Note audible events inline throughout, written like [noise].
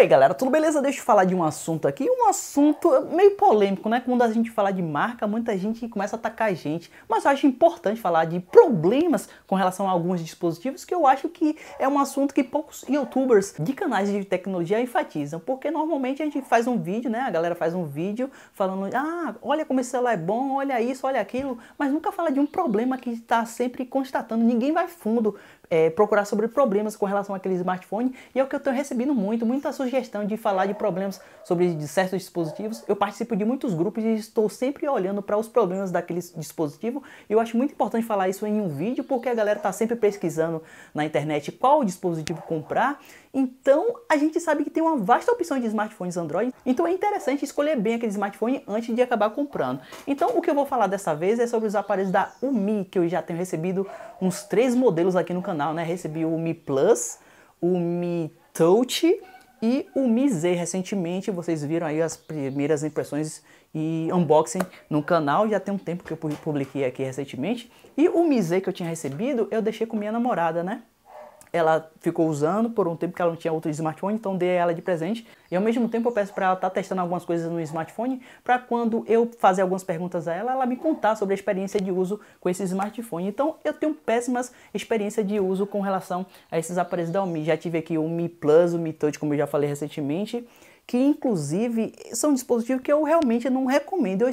aí, galera, tudo beleza? Deixa eu falar de um assunto aqui, um assunto meio polêmico, né? Quando a gente fala de marca, muita gente começa a atacar a gente, mas eu acho importante falar de problemas com relação a alguns dispositivos, que eu acho que é um assunto que poucos youtubers de canais de tecnologia enfatizam, porque normalmente a gente faz um vídeo, né? A galera faz um vídeo falando, ah, olha como esse celular é bom, olha isso, olha aquilo, mas nunca fala de um problema que está sempre constatando, ninguém vai fundo é, procurar sobre problemas com relação àquele smartphone e é o que eu tenho recebido muito, muita sugestão de falar de problemas sobre de certos dispositivos. Eu participo de muitos grupos e estou sempre olhando para os problemas daquele dispositivo e eu acho muito importante falar isso em um vídeo porque a galera está sempre pesquisando na internet qual dispositivo comprar. Então a gente sabe que tem uma vasta opção de smartphones Android, então é interessante escolher bem aquele smartphone antes de acabar comprando. Então o que eu vou falar dessa vez é sobre os aparelhos da Umi, que eu já tenho recebido uns três modelos aqui no canal né? Recebi o Mi Plus, o Mi Touch e o Mi Z recentemente. Vocês viram aí as primeiras impressões e unboxing no canal. Já tem um tempo que eu publiquei aqui recentemente. E o Mi Z que eu tinha recebido, eu deixei com minha namorada, né? ela ficou usando por um tempo que ela não tinha outro smartphone, então dei ela de presente. E ao mesmo tempo eu peço para ela estar tá testando algumas coisas no smartphone, para quando eu fazer algumas perguntas a ela, ela me contar sobre a experiência de uso com esse smartphone. Então eu tenho péssimas experiências de uso com relação a esses aparelhos da Mi. Já tive aqui o Mi Plus, o Mi Touch, como eu já falei recentemente, que inclusive são dispositivos que eu realmente não recomendo. Eu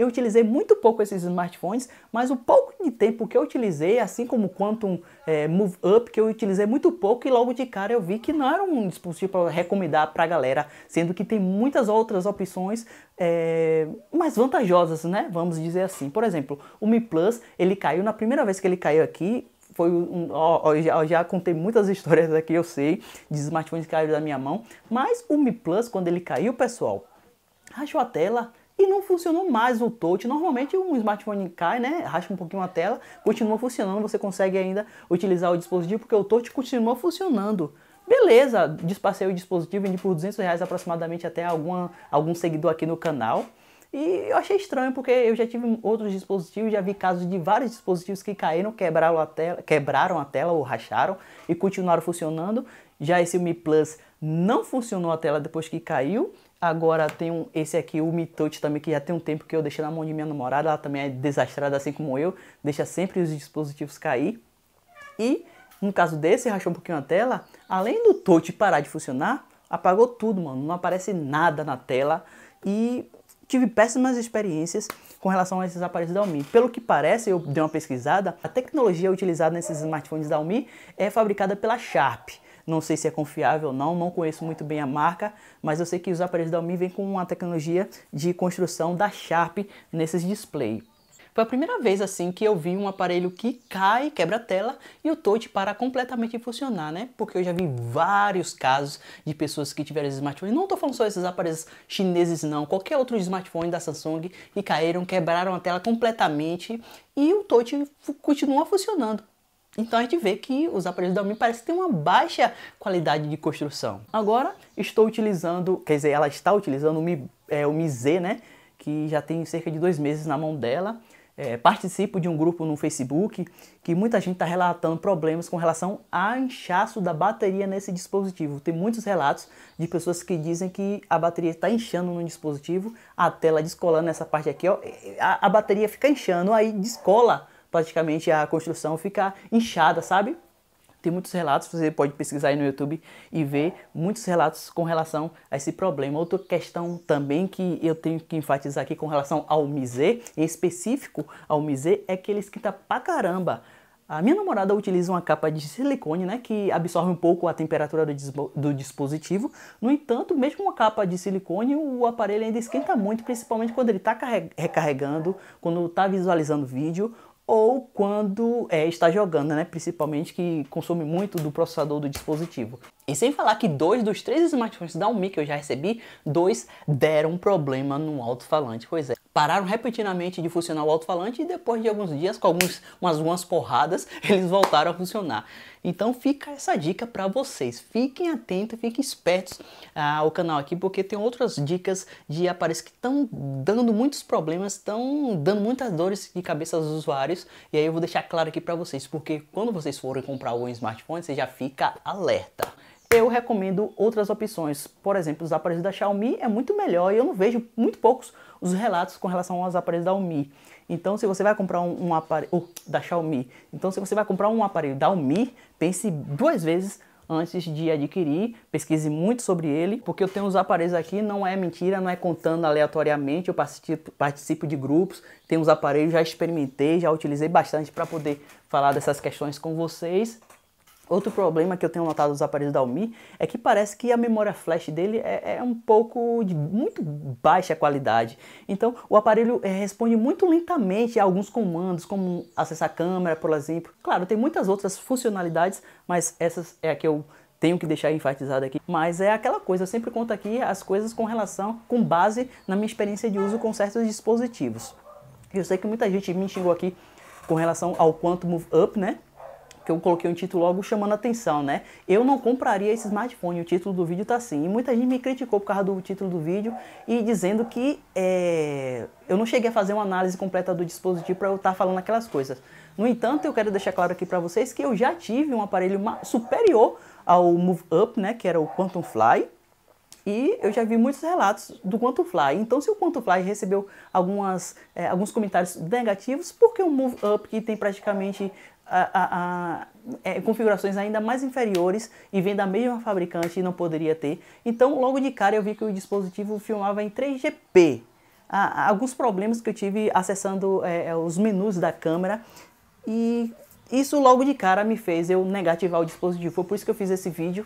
eu utilizei muito pouco esses smartphones, mas o pouco de tempo que eu utilizei, assim como o Quantum é, Move Up, que eu utilizei muito pouco e logo de cara eu vi que não era um dispositivo para recomendar para a galera, sendo que tem muitas outras opções é, mais vantajosas, né? Vamos dizer assim. Por exemplo, o Mi Plus, ele caiu, na primeira vez que ele caiu aqui, foi um, ó, ó, já, já, contei muitas [laughs] histórias aqui, eu sei, de smartphones que caíram da minha mão, mas o Mi Plus, quando ele caiu, pessoal, rachou a tela, e não funcionou mais o touch. Normalmente um smartphone cai, né, racha um pouquinho a tela, continua funcionando, você consegue ainda utilizar o dispositivo porque o touch continua funcionando. Beleza, despacei o dispositivo, vendi por 200 reais aproximadamente até alguma, algum seguidor aqui no canal. E eu achei estranho porque eu já tive outros dispositivos, já vi casos de vários dispositivos que caíram, quebraram a tela, quebraram a tela ou racharam e continuaram funcionando. Já esse Mi Plus não funcionou a tela depois que caiu Agora tem um, esse aqui, o Mitote também, que já tem um tempo que eu deixei na mão de minha namorada. Ela também é desastrada, assim como eu. Deixa sempre os dispositivos cair. E no caso desse, rachou um pouquinho a tela. Além do touch parar de funcionar, apagou tudo, mano. Não aparece nada na tela. E tive péssimas experiências com relação a esses aparelhos da Xiaomi. Pelo que parece, eu dei uma pesquisada, a tecnologia utilizada nesses smartphones da Xiaomi é fabricada pela Sharp. Não sei se é confiável ou não, não conheço muito bem a marca, mas eu sei que os aparelhos da Almi vêm com uma tecnologia de construção da Sharp nesses displays. Foi a primeira vez assim que eu vi um aparelho que cai, quebra a tela e o touch para completamente funcionar, né? Porque eu já vi vários casos de pessoas que tiveram esses smartphones, Não estou falando só esses aparelhos chineses não, qualquer outro smartphone da Samsung e caíram, quebraram a tela completamente e o touch continua funcionando. Então a gente vê que os aparelhos da Mi parecem ter uma baixa qualidade de construção. Agora estou utilizando, quer dizer, ela está utilizando o Mi, é, o Mi Z, né? Que já tem cerca de dois meses na mão dela. É, participo de um grupo no Facebook que muita gente está relatando problemas com relação a inchaço da bateria nesse dispositivo. Tem muitos relatos de pessoas que dizem que a bateria está inchando no dispositivo, a tela descolando nessa parte aqui, ó, a, a bateria fica inchando, aí descola praticamente a construção fica inchada, sabe? Tem muitos relatos, você pode pesquisar aí no YouTube e ver muitos relatos com relação a esse problema. Outra questão também que eu tenho que enfatizar aqui com relação ao misé, em específico ao misé, é que ele esquenta pra caramba. A minha namorada utiliza uma capa de silicone, né, que absorve um pouco a temperatura do, do, dispositivo. No entanto, mesmo uma capa de silicone, o aparelho ainda esquenta muito, principalmente quando ele está recarregando, quando está visualizando vídeo ou quando é, está jogando, né? principalmente que consome muito do processador do dispositivo. E sem falar que dois dos três smartphones da Xiaomi que eu já recebi, dois deram problema no alto-falante, pois é pararam repentinamente de funcionar o alto-falante e depois de alguns dias, com algumas umas, umas porradas, [laughs] eles voltaram a funcionar. Então fica essa dica para vocês. Fiquem atentos, fiquem espertos ah, ao canal aqui, porque tem outras dicas de aparelhos que estão dando muitos problemas, estão dando muitas dores de cabeça aos usuários. E aí eu vou deixar claro aqui para vocês, porque quando vocês forem comprar algum smartphone, você já fica alerta eu recomendo outras opções. Por exemplo, os aparelhos da Xiaomi é muito melhor e eu não vejo muito poucos os relatos com relação aos aparelhos da Xiaomi. Então, se você vai comprar um, um aparelho oh, da Xiaomi, então se você vai comprar um aparelho da Xiaomi, pense duas vezes antes de adquirir, pesquise muito sobre ele, porque eu tenho os aparelhos aqui, não é mentira, não é contando aleatoriamente, eu participo, participo de grupos, tenho os aparelhos, já experimentei, já utilizei bastante para poder falar dessas questões com vocês Outro problema que eu tenho notado nos aparelhos da Almi é que parece que a memória flash dele é, é um pouco de muito baixa qualidade. Então o aparelho eh, responde muito lentamente a alguns comandos, como acessar a câmera, por exemplo. Claro, tem muitas outras funcionalidades, mas essa é a que eu tenho que deixar enfatizado aqui, mas é aquela coisa, eu sempre conto aqui as coisas com relação, com base na minha experiência de uso com certos dispositivos. Eu sei que muita gente me xingou aqui com relação ao Quantum Move Up, né? que eu coloquei um título logo chamando atenção, né? Eu não compraria esse smartphone, o título do vídeo tá assim. E muita gente me criticou por causa do título do vídeo e dizendo que é, eu não cheguei a fazer uma análise completa do dispositivo para eu estar tá falando aquelas coisas. No entanto, eu quero deixar claro aqui para vocês que eu já tive um aparelho superior ao Move Up, né, que era o Quantum Fly, e eu já vi muitos relatos do Quantifly. Então, se o Quantifly recebeu algumas, é, alguns comentários negativos, por que o Move Up, que tem praticamente a, a, a, é, configurações ainda mais inferiores e vem da mesma fabricante e não poderia ter? Então, logo de cara, eu vi que o dispositivo filmava em 3GP. Ah, alguns problemas que eu tive acessando é, os menus da câmera e isso logo de cara me fez eu negativar o dispositivo. Foi por isso que eu fiz esse vídeo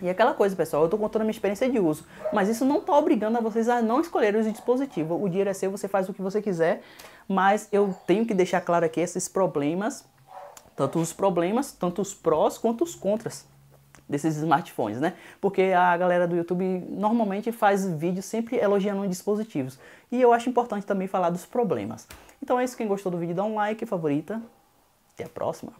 e aquela coisa, pessoal, eu estou contando a minha experiência de uso, mas isso não está obrigando a vocês a não escolherem o dispositivo. O dinheiro é seu, você faz o que você quiser, mas eu tenho que deixar claro aqui esses problemas, tanto os problemas, tanto os prós quanto os contras desses smartphones, né? Porque a galera do YouTube normalmente faz vídeos sempre elogiando dispositivos. E eu acho importante também falar dos problemas. Então é isso, quem gostou do vídeo dá um like, favorita. Até a próxima.